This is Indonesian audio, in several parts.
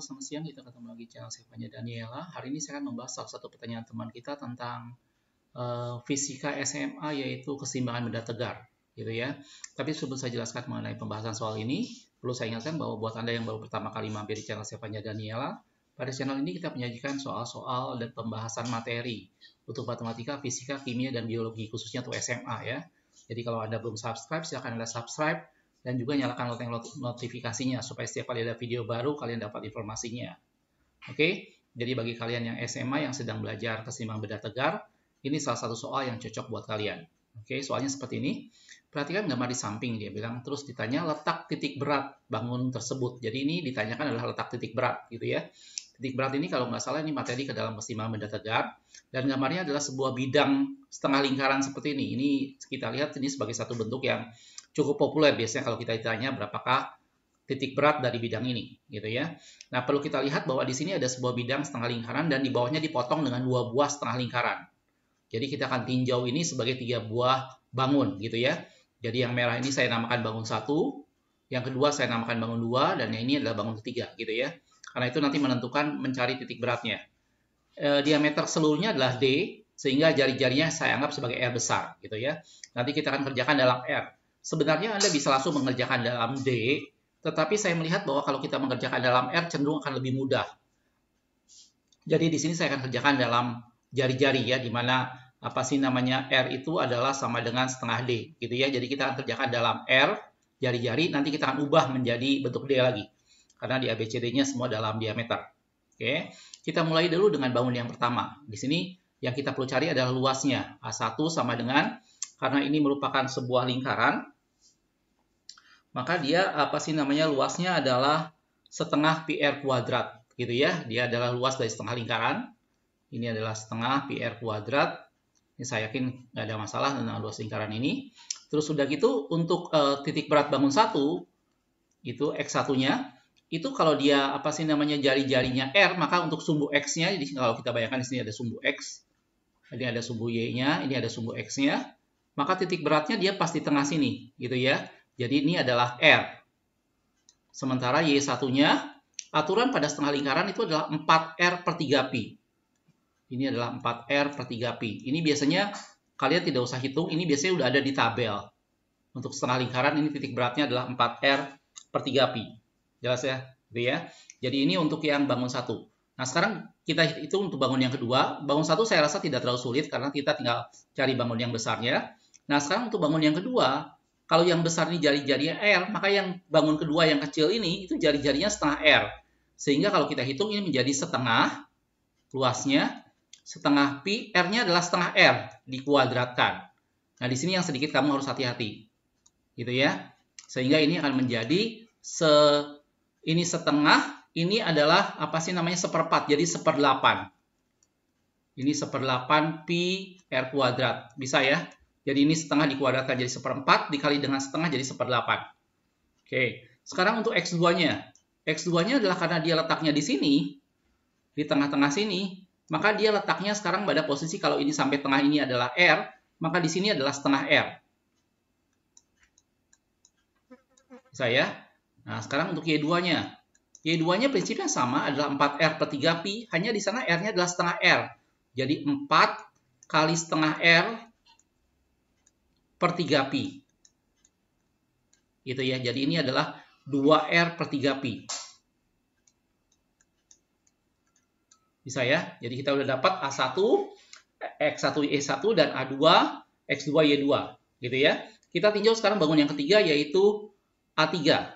selamat siang. Kita ketemu lagi di channel saya Panja Daniela. Hari ini saya akan membahas salah satu pertanyaan teman kita tentang uh, fisika SMA yaitu keseimbangan benda tegar, gitu ya. Tapi sebelum saya jelaskan mengenai pembahasan soal ini, perlu saya ingatkan bahwa buat Anda yang baru pertama kali mampir di channel saya Panja Daniela, pada channel ini kita menyajikan soal-soal dan pembahasan materi untuk matematika, fisika, kimia, dan biologi khususnya untuk SMA ya. Jadi kalau Anda belum subscribe, silahkan Anda subscribe dan juga nyalakan lonceng notifikasinya supaya setiap kali ada video baru kalian dapat informasinya. Oke, jadi bagi kalian yang SMA yang sedang belajar keseimbangan beda tegar, ini salah satu soal yang cocok buat kalian. Oke, soalnya seperti ini. Perhatikan gambar di samping dia bilang terus ditanya letak titik berat bangun tersebut. Jadi ini ditanyakan adalah letak titik berat gitu ya. Titik berat ini kalau nggak salah ini materi ke dalam keseimbangan benda tegar dan gambarnya adalah sebuah bidang setengah lingkaran seperti ini. Ini kita lihat ini sebagai satu bentuk yang cukup populer biasanya kalau kita ditanya berapakah titik berat dari bidang ini gitu ya. Nah, perlu kita lihat bahwa di sini ada sebuah bidang setengah lingkaran dan di bawahnya dipotong dengan dua buah setengah lingkaran. Jadi kita akan tinjau ini sebagai tiga buah bangun gitu ya. Jadi yang merah ini saya namakan bangun satu, yang kedua saya namakan bangun dua, dan yang ini adalah bangun ketiga gitu ya. Karena itu nanti menentukan mencari titik beratnya. E, diameter seluruhnya adalah D, sehingga jari-jarinya saya anggap sebagai R besar gitu ya. Nanti kita akan kerjakan dalam R. Sebenarnya Anda bisa langsung mengerjakan dalam D, tetapi saya melihat bahwa kalau kita mengerjakan dalam R cenderung akan lebih mudah. Jadi di sini saya akan kerjakan dalam jari-jari ya, di mana apa sih namanya R itu adalah sama dengan setengah D gitu ya. Jadi kita akan kerjakan dalam R jari-jari nanti kita akan ubah menjadi bentuk D lagi. Karena di ABCD-nya semua dalam diameter. Oke. Kita mulai dulu dengan bangun yang pertama. Di sini yang kita perlu cari adalah luasnya. A1 sama dengan karena ini merupakan sebuah lingkaran maka dia apa sih namanya luasnya adalah setengah PR kuadrat gitu ya. Dia adalah luas dari setengah lingkaran. Ini adalah setengah PR kuadrat. Ini saya yakin nggak ada masalah dengan luas lingkaran ini. Terus sudah gitu untuk uh, titik berat bangun satu itu x satunya itu kalau dia apa sih namanya jari-jarinya R maka untuk sumbu X-nya jadi kalau kita bayangkan di sini ada sumbu X ini ada sumbu Y-nya, ini ada sumbu X-nya maka titik beratnya dia pasti tengah sini gitu ya. Jadi ini adalah R. Sementara y satunya aturan pada setengah lingkaran itu adalah 4R per 3P. Ini adalah 4R per 3P. Ini biasanya kalian tidak usah hitung, ini biasanya sudah ada di tabel. Untuk setengah lingkaran ini titik beratnya adalah 4R per 3P. Jelas ya? Gitu ya. Jadi ini untuk yang bangun satu. Nah sekarang kita hitung untuk bangun yang kedua. Bangun satu saya rasa tidak terlalu sulit karena kita tinggal cari bangun yang besarnya. Nah sekarang untuk bangun yang kedua, kalau yang besar ini jari-jarinya R, maka yang bangun kedua yang kecil ini itu jari-jarinya setengah R. Sehingga kalau kita hitung ini menjadi setengah luasnya, setengah pi, R-nya adalah setengah R dikuadratkan. Nah, di sini yang sedikit kamu harus hati-hati. Gitu ya. Sehingga ini akan menjadi se ini setengah, ini adalah apa sih namanya seperempat, jadi seperdelapan. Ini seperdelapan pi R kuadrat. Bisa ya? Jadi ini setengah dikuadratkan jadi seperempat dikali dengan setengah jadi seperdelapan. Oke, sekarang untuk X2-nya. X2-nya adalah karena dia letaknya di sini, di tengah-tengah sini, maka dia letaknya sekarang pada posisi kalau ini sampai tengah ini adalah R, maka di sini adalah setengah R. Saya. Nah, sekarang untuk Y2-nya. Y2-nya prinsipnya sama adalah 4R per 3Pi, hanya di sana R-nya adalah setengah R. Jadi 4 kali setengah R per 3 pi. Gitu ya. Jadi ini adalah 2R per 3 pi. Bisa ya. Jadi kita udah dapat A1, X1, Y1 dan A2, X2, Y2. Gitu ya. Kita tinjau sekarang bangun yang ketiga yaitu A3.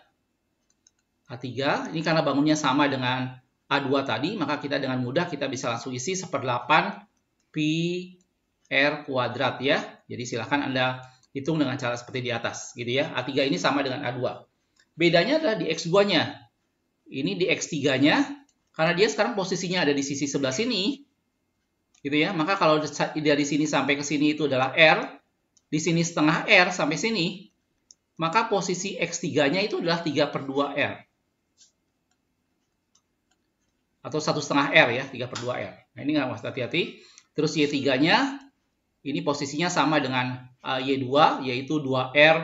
A3, ini karena bangunnya sama dengan A2 tadi, maka kita dengan mudah kita bisa langsung isi 8 pi R kuadrat ya. Jadi silahkan Anda hitung dengan cara seperti di atas gitu ya. A3 ini sama dengan A2. Bedanya adalah di X2-nya. Ini di X3-nya karena dia sekarang posisinya ada di sisi sebelah sini. Gitu ya. Maka kalau dari sini sampai ke sini itu adalah R, di sini setengah R sampai sini, maka posisi X3-nya itu adalah 3 per 2 R. Atau satu setengah R ya, 3 per 2 R. Nah ini nggak hati-hati. Terus Y3-nya ini posisinya sama dengan eh, Y2, yaitu 2R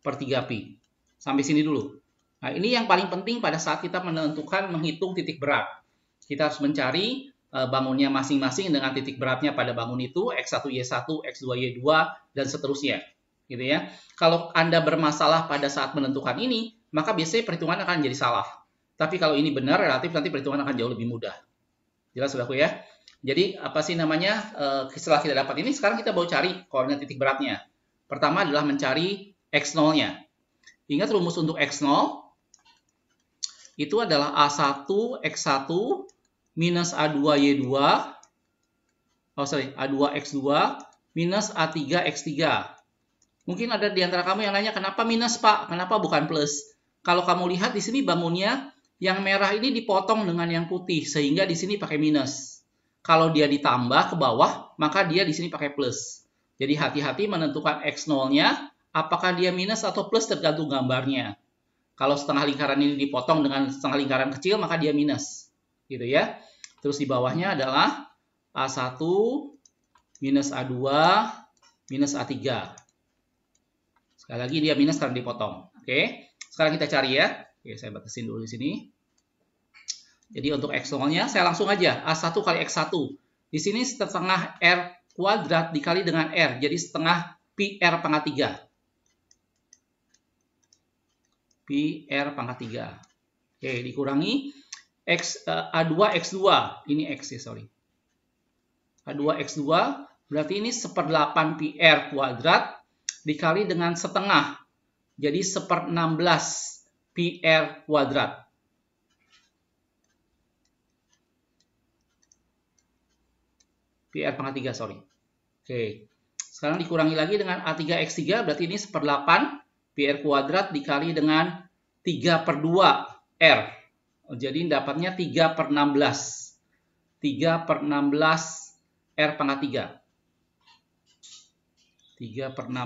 per 3Pi. Sampai sini dulu. Nah, ini yang paling penting pada saat kita menentukan menghitung titik berat. Kita harus mencari eh, bangunnya masing-masing dengan titik beratnya pada bangun itu, X1, Y1, X2, Y2, dan seterusnya. Gitu ya. Kalau Anda bermasalah pada saat menentukan ini, maka biasanya perhitungan akan jadi salah. Tapi kalau ini benar, relatif nanti perhitungan akan jauh lebih mudah. Jelas, aku ya? Jadi apa sih namanya uh, setelah kita dapat ini sekarang kita mau cari koordinat titik beratnya. Pertama adalah mencari x0-nya. Ingat rumus untuk x0 itu adalah A1 X1 minus A2 Y2 oh sorry A2 X2 minus A3 X3 mungkin ada di antara kamu yang nanya kenapa minus Pak kenapa bukan plus kalau kamu lihat di sini bangunnya yang merah ini dipotong dengan yang putih sehingga di sini pakai minus kalau dia ditambah ke bawah, maka dia di sini pakai plus. Jadi hati-hati menentukan X0-nya, apakah dia minus atau plus tergantung gambarnya. Kalau setengah lingkaran ini dipotong dengan setengah lingkaran kecil, maka dia minus. Gitu ya. Terus di bawahnya adalah A1 minus A2 minus A3. Sekali lagi dia minus karena dipotong. Oke. Sekarang kita cari ya. Oke, saya batasin dulu di sini. Jadi untuk x eksternalnya saya langsung aja A1 kali X1. Di sini setengah R kuadrat dikali dengan R. Jadi setengah pi R pangkat 3. Pi R pangkat 3. Oke, dikurangi X, eh, A2 X2. Ini X ya, sorry. A2 X2 berarti ini seperdelapan pi R kuadrat dikali dengan setengah. Jadi seper 16 pi R kuadrat. PR pangkat 3, sorry. Oke. Sekarang dikurangi lagi dengan A3X3, berarti ini 1 per 8 PR kuadrat dikali dengan 3 per 2 R. Oh, jadi dapatnya 3 per 16. 3 per 16 R pangkat 3. 3 per 16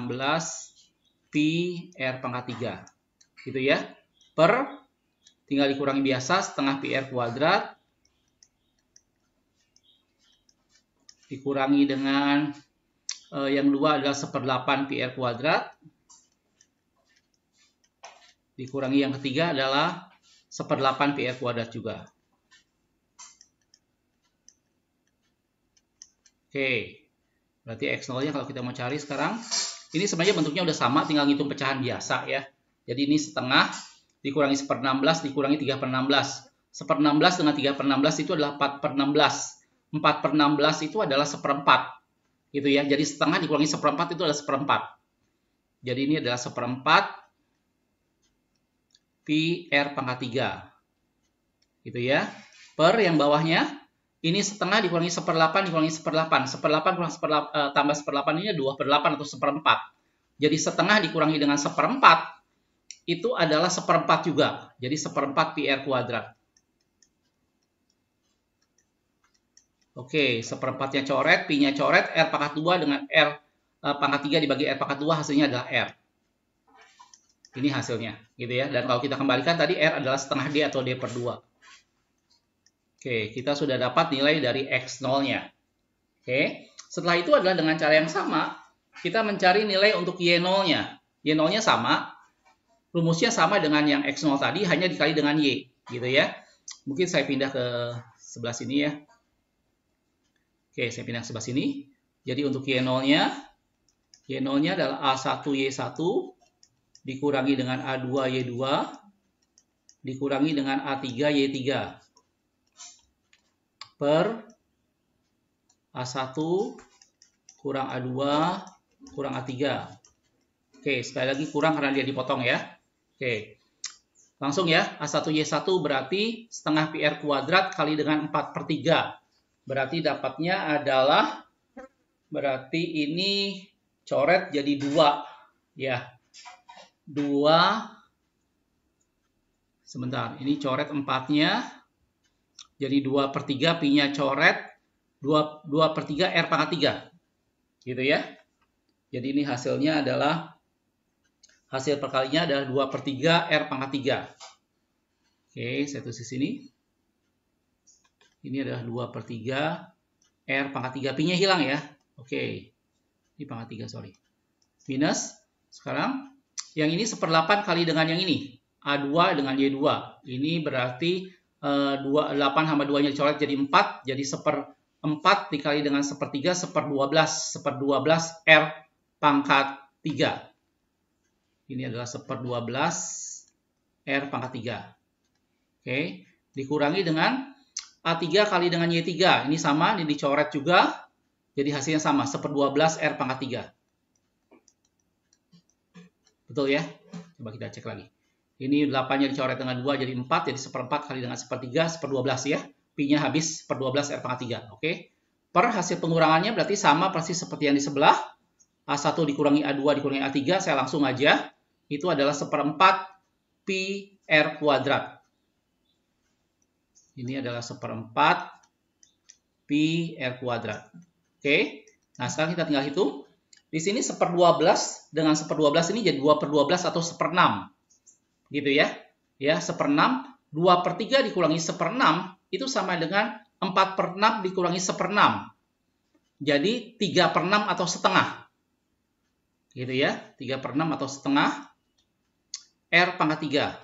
P R pangkat 3. Gitu ya. Per, tinggal dikurangi biasa, setengah PR kuadrat dikurangi dengan uh, yang dua adalah 1 per 8 PR kuadrat dikurangi yang ketiga adalah 1 per 8 PR kuadrat juga. Oke, berarti x0-nya kalau kita mau cari sekarang, ini sebenarnya bentuknya udah sama, tinggal ngitung pecahan biasa ya. Jadi ini setengah dikurangi 1 per 16 dikurangi 3 per 16. 1 per 16 dengan 3 per 16 itu adalah 4 per 16. 4 per 16 itu adalah seperempat. Gitu ya. Jadi setengah dikurangi seperempat itu adalah seperempat. Jadi ini adalah seperempat pi r pangkat 3. Gitu ya. Per yang bawahnya, ini setengah dikurangi seperdelapan dikurangi seperdelapan. Seperdelapan kurang seperdelapan, uh, eh, tambah seperdelapan ini 2 per 8 atau seperempat. Jadi setengah dikurangi dengan seperempat, itu adalah seperempat juga. Jadi seperempat PR r kuadrat. Oke, seperempatnya coret, p coret, R pangkat 2 dengan R eh, pangkat 3 dibagi R pangkat 2 hasilnya adalah R. Ini hasilnya, gitu ya. Dan kalau kita kembalikan tadi R adalah setengah D atau D per 2. Oke, kita sudah dapat nilai dari x nolnya Oke, setelah itu adalah dengan cara yang sama, kita mencari nilai untuk y nolnya y nolnya sama, rumusnya sama dengan yang x nol tadi, hanya dikali dengan Y, gitu ya. Mungkin saya pindah ke sebelah sini ya. Oke, saya pindah ke sebelah sini. Jadi untuk Y0-nya, Y0-nya adalah A1Y1 dikurangi dengan A2Y2 dikurangi dengan A3Y3 per A1 kurang A2 kurang A3. Oke, sekali lagi kurang karena dia dipotong ya. Oke, langsung ya. A1Y1 berarti setengah PR kuadrat kali dengan 4 per 3. Berarti dapatnya adalah berarti ini coret jadi dua ya. Dua sebentar ini coret empatnya jadi dua per 3 pinya coret dua 2 per tiga R pangkat tiga gitu ya jadi ini hasilnya adalah hasil perkalinya adalah dua per tiga R pangkat tiga oke saya tulis di sini ini adalah 2 per 3. R pangkat 3. p nya hilang ya. Oke. Okay. Ini pangkat 3, sorry. Minus. Sekarang yang ini 1 per 8 kali dengan yang ini. A2 dengan Y2. Ini berarti uh, 2, 8 sama 2-nya dicoret jadi 4. Jadi 1 per 4 dikali dengan 1 per 3, 1 per 12. 1 per 12 R pangkat 3. Ini adalah 1 per 12 R pangkat 3. Oke. Okay. Dikurangi dengan A3 kali dengan Y3. Ini sama, ini dicoret juga. Jadi hasilnya sama, 1 per 12 R pangkat 3. Betul ya? Coba kita cek lagi. Ini 8-nya dicoret dengan 2 jadi 4, jadi 1 4 kali dengan 1 per 3, 1 12 ya. Pi-nya habis 1 per 12 R pangkat 3. Oke? Per hasil pengurangannya berarti sama persis seperti yang di sebelah. A1 dikurangi A2 dikurangi A3, saya langsung aja. Itu adalah 1 4 pi R kuadrat. Ini adalah seperempat pi r kuadrat. Oke, nah sekarang kita tinggal hitung. Di sini seper 12 dengan seper 12 ini jadi 2 per 12 atau seper 6. Gitu ya. Ya, seper 6. 2 per 3 dikurangi seper 6 itu sama dengan 4 per 6 dikurangi seper 6. Jadi 3 per 6 atau setengah. Gitu ya. 3 per 6 atau setengah. R pangkat 3.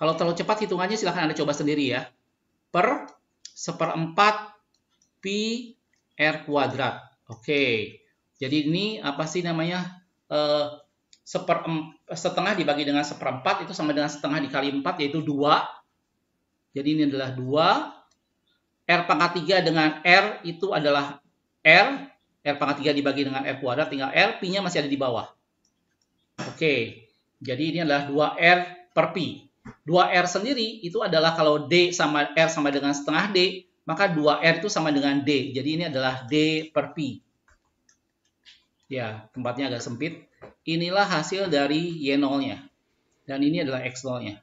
Kalau terlalu cepat hitungannya silahkan Anda coba sendiri ya. Per seperempat pi r kuadrat. Oke. Okay. Jadi ini apa sih namanya? Uh, eh, seper, setengah dibagi dengan seperempat itu sama dengan setengah dikali empat yaitu 2. Jadi ini adalah 2. R pangkat 3 dengan R itu adalah R. R pangkat 3 dibagi dengan R kuadrat tinggal R. Pi-nya masih ada di bawah. Oke. Okay. Jadi ini adalah 2R per Pi. 2R sendiri itu adalah kalau D sama R sama dengan setengah D, maka 2R itu sama dengan D. Jadi ini adalah D per P. Ya, tempatnya agak sempit. Inilah hasil dari Y0-nya. Dan ini adalah X0-nya.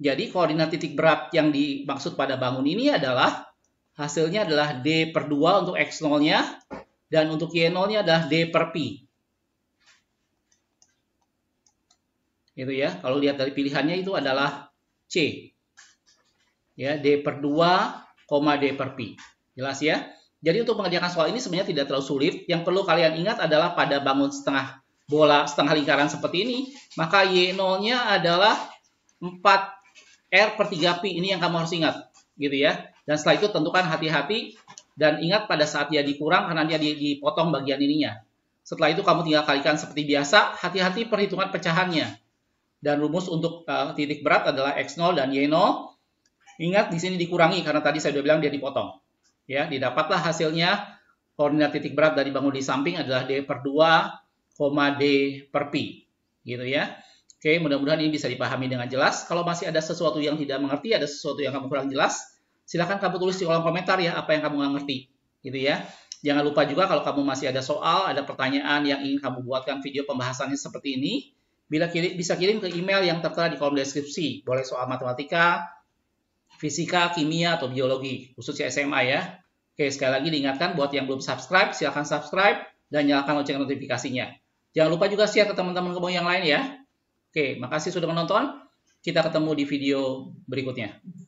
Jadi koordinat titik berat yang dimaksud pada bangun ini adalah hasilnya adalah D per 2 untuk X0-nya dan untuk Y0-nya adalah D per P. Itu ya. Kalau lihat dari pilihannya itu adalah C. Ya, D per 2, D per P Jelas ya? Jadi untuk mengerjakan soal ini sebenarnya tidak terlalu sulit. Yang perlu kalian ingat adalah pada bangun setengah bola setengah lingkaran seperti ini, maka Y0-nya adalah 4R per 3 P Ini yang kamu harus ingat. gitu ya. Dan setelah itu tentukan hati-hati dan ingat pada saat dia dikurang karena dia dipotong bagian ininya. Setelah itu kamu tinggal kalikan seperti biasa, hati-hati perhitungan pecahannya dan rumus untuk uh, titik berat adalah X0 dan Y0. Ingat di sini dikurangi karena tadi saya sudah bilang dia dipotong. Ya, didapatlah hasilnya koordinat titik berat dari bangun di samping adalah D per 2, D per Pi. Gitu ya. Oke, mudah-mudahan ini bisa dipahami dengan jelas. Kalau masih ada sesuatu yang tidak mengerti, ada sesuatu yang kamu kurang jelas, silahkan kamu tulis di kolom komentar ya apa yang kamu nggak ngerti. Gitu ya. Jangan lupa juga kalau kamu masih ada soal, ada pertanyaan yang ingin kamu buatkan video pembahasannya seperti ini, Bila kirim, bisa kirim ke email yang tertera di kolom deskripsi, boleh soal matematika, fisika, kimia, atau biologi, khususnya SMA ya. Oke, sekali lagi diingatkan buat yang belum subscribe, silahkan subscribe dan nyalakan lonceng notifikasinya. Jangan lupa juga share ke teman-teman kamu yang lain ya. Oke, makasih sudah menonton. Kita ketemu di video berikutnya.